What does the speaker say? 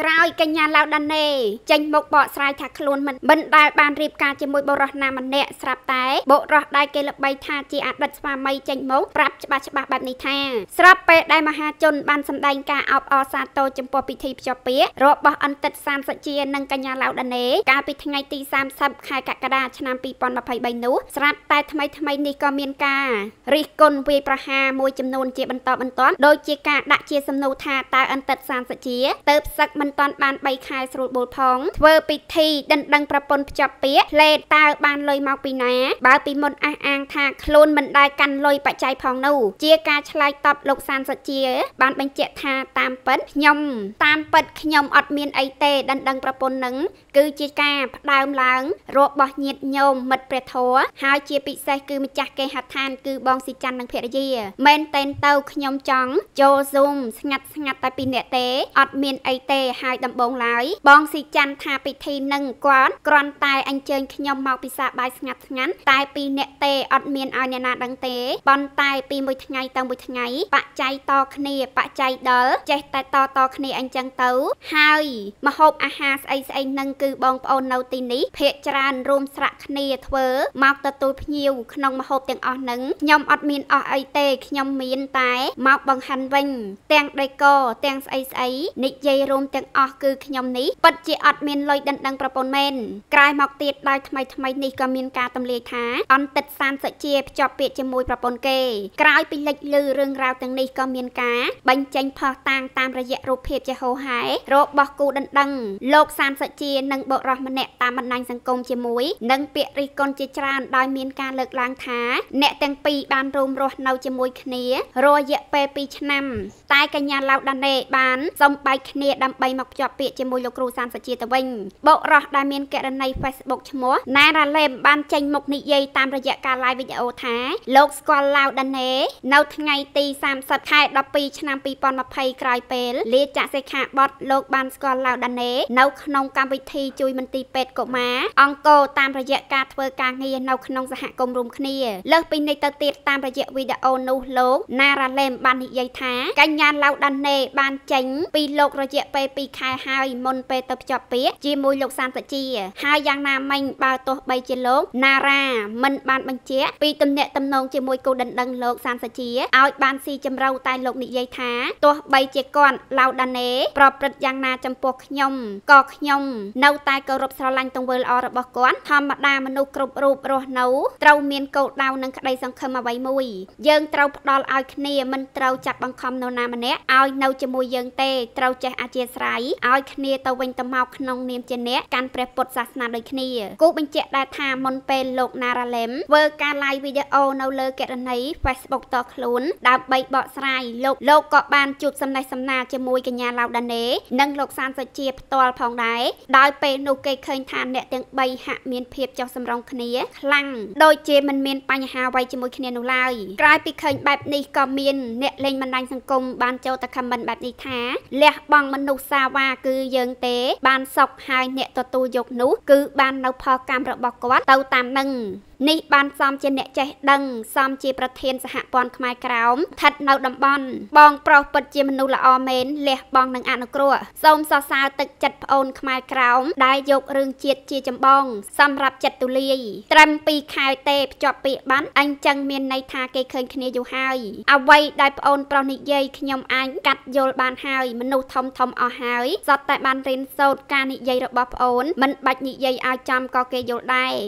ក្រោយកញ្ញាឡាវដាណេចេញមកបកស្រាយថាខ្លួនមិនមិនដែលបានរៀបការជាមួយបុរសណាម្នាក់ស្រាប់តែបុរសដែលគេល្បីថាជាអតីតស្វាមីចេញមកប្រាប់ច្បាស់ច្បាស់បែបនេះថាស្រាប់ពេលដែលមហាជនបានសម្ដែងការអបអរសាទរចំពោះពិធីភ្ជាប់ពាក្យរបស់អន្តិត30ជានិងកញ្ញាឡាវដាណេកាលពីថ្ងៃទី30ខែកក្កដាឆ្នាំ2023នោះស្រាប់តែថ្មីថ្មីនេះក៏មានការរិះគន់វាយប្រហារមួយចំនួនជាបន្តបន្ទាប់ដោយជាការដាក់ជាសំណួរថាតើអន្តិត30ជាទៅផ្សឹកមិនមិនតាន់បាន3ខែស្រួលបួលផងធ្វើពិធីដណ្ដឹងប្រពន្ធភ្ជាប់ពាក្យលេតតើបានលុយមកពីណា បើពីមុនអះអាងថាខ្លួនមិនដែលកាន់លុយបច្ច័យផងនោះជាការឆ្លើយតបលោកសានសុជា បានបញ្ជាក់ថាតាមពិតខ្ញុំតាមពិតខ្ញុំ អត់មានអីទេដណ្ដឹងប្រពន្ធនឹងគឺជាការផ្ដើមឡើង របស់ញាតិញោមមិត្តព្រះធរហើយជាពិសេសគឺម្ចាស់គេហដ្ឋាន គឺបងស៊ីច័ន្ទនិងភរិយាមែនតែនទៅខ្ញុំចង់ចូល Zoom ស្ងាត់ស្ងាត់តែពីអ្នកទេ អត់មានអីទេហើយដំបងឡើយបងស៊ីច័ន្ទថាពិធីនឹងគាត់គ្រាន់តែអញ្ជើញខ្ញុំមកពិសាបាយស្ងាត់ស្ងាត់តែពីរអ្នកទេអត់មានឲ្យអ្នកណាដឹងទេប៉ុន្តែពីមួយថ្ងៃទៅមួយថ្ងៃបច្ច័យតគ្នាបច្ច័យដល់ចេះតែតតគ្នាអញ្ចឹងទៅ ហើយ មហូបអាហារស្អីស្អីនឹងគឺបងប្អូននៅទីនេះភាកច្រើនរួមស្រាក់គ្នាធ្វើមកទទួលភ្ញៀវក្នុងមហូបទាំងអស់នឹងខ្ញុំ អត់មានអស់អីទេខ្ញុំមានតែ មកបង្ហាញវិញ ទាំងដីកទាំងស្អីស្អីនិយាយរួមទាំងទាំងអស់គឺខ្ញុំនេះពិតជាអត់មានលុយដណ្ដឹងប្រពន្ធមែនក្រោយមកទៀតដោយថ្មីថ្មីនេះក៏មានការទម្លាយថាអន្តិតសានសជាភ្ជាប់ពាក្យជាមួយប្រពន្ធគេ ក្រោយពីលេចលឺរឿងរ៉ាវទាំងនេះក៏មានការបញ្ចេញផុសតាងតាមរយៈរូបភាពជាហោហែរបស់គូដណ្ដឹងលោកសានសជានិងបុរសម្នាក់តាមបណ្ដាញសង្គមជាមួយនិងពាក្យរិះគន់ជាច្រើនដោយមានការលើកឡើងថា អ្នកទាំងពីរបានរួមរស់នៅជាមួយគ្នារយៈពេល2ឆ្នាំ តែកញ្ញាឡាវដាណេបានសំបែកគ្នាដើម្បីមកភ្ជាប់ពាក្យជាមួយលោកគ្រូសាមសជាទៅវិញបុករស់ដែលមានករណី Facebook ឈ្មោះ Nara Lem បានចេញមុខនិយាយតាមរយៈការ live វីដេអូថាលោកស្គាល់ឡាវដាណេនៅថ្ងៃទី30ខែ12ឆ្នាំ2020ក្រោយពេលលាចាក់សិក្ខាបទលោកបានស្គាល់ឡាវដាណេនៅក្នុងកម្មវិធីជួយមន្ទីរពេទ្យកុមារអង្គរតាមរយៈការធ្វើការងារនៅក្នុងសហគមន៍រួមគ្នាលើសពីនេះទៅទៀតតាមរយៈវីដេអូនោះលោក Naralem បាននិយាយថាកញ្ញាឡៅដាណេបានចេញ ពីលោករយៈពេល2ខែហើយមុនពេលទៅភ្ជាប់ពាក្យជាមួយលោកសានតិជាហើយយ៉ាងណាមិញបើទោះ បីជាលោក Nara មិនបានបញ្ជាក់ពីទំនាក់ទំនងជាមួយគូដណ្ដឹងលោកសានតិជាឲ្យបានស៊ីជម្រៅតែលោកនិយាយថាទោះបីជាគាត់ឡៅដាណេប្រព្រឹត្តយ៉ាងណាចំពោះខ្ញុំក៏ខ្ញុំនៅតែគោរពស្រឡាញ់ទង្វើល្អរបស់គាត់ធម្មតាមនុស្សគ្រប់រូបរស់នៅត្រូវមានគោលដៅនិងក្តីសង្ឃឹមអ្វីមួយយើងត្រូវផ្ដល់ឲ្យគ្នាមិនត្រូវចាប់បង្ខំនរណាម្នាក់ឲ្យនៅជាមួយយើងទេត្រូវចេះអធិស្ឋានឲ្យគ្នាទៅវិញទៅមកក្នុងនាមជាអ្នកកាន់ព្រះពុទ្ធសាសនាដូចគ្នាគូបញ្ជាក់ដែរថាមុនពេលលោកណារ៉ាឡេមធ្វើការ live វីដេអូនៅលើកេរនី Facebook តខ្លួនដើម្បីបកស្រាយលោកលោកក៏បានជួបសំណេះសំណាលជាមួយកញ្ញាឡាវដាណេនិងលោកសានសុជាផ្ទាល់ផងដែរដោយពេលនោះគេឃើញថាអ្នកទាំង3ហាក់មានភាពចុះសម្រុងគ្នាខ្លាំងដូចជាមិនមានបញ្ហាអ្វីជាមួយគ្នានោះឡើយក្រោយពីឃើញបែបនេះក៏មានអ្នកលេងបណ្ដាញសង្គមបានចូលទៅខមមិនបែបនេះថាលះបង់មនុស្សសាវាគឺយើងទេបានសុកហើយអ្នកទទួលយកនោះគឺបាននៅផលកម្មរបស់គាត់ទៅតាមនឹងនេះបានសំជាអ្នកចេះដឹងសំជាប្រធានសហព័ន្ធខ្មែរក្រោមស្ថិតនៅតំបន់បងប្រុសពិតជាមនុស្សល្អមែនលះបង់និងអនុគ្រោះសូមសរសើរទឹកចិត្តប្អូនខ្មែរក្រោមដែលយករឿងជាតិជាចម្បង សម្រាប់ចិត្តទូលាយត្រឹម2ខែទេភ្ជាប់ពាក្យបានអញ្ចឹងមានន័យថាគេឃើញគ្នាយូរហើយអ្វីដែលប្អូនប្រុសនិយាយខ្ញុំអាចកាត់យល់បានហើយមនុស្សធំធំអស់ហើយសតតែបានរៀនសូត្រការនិយាយរបស់ប្អូន មិនបាច់និយាយឲ្យចាំក៏គេយល់ដែរ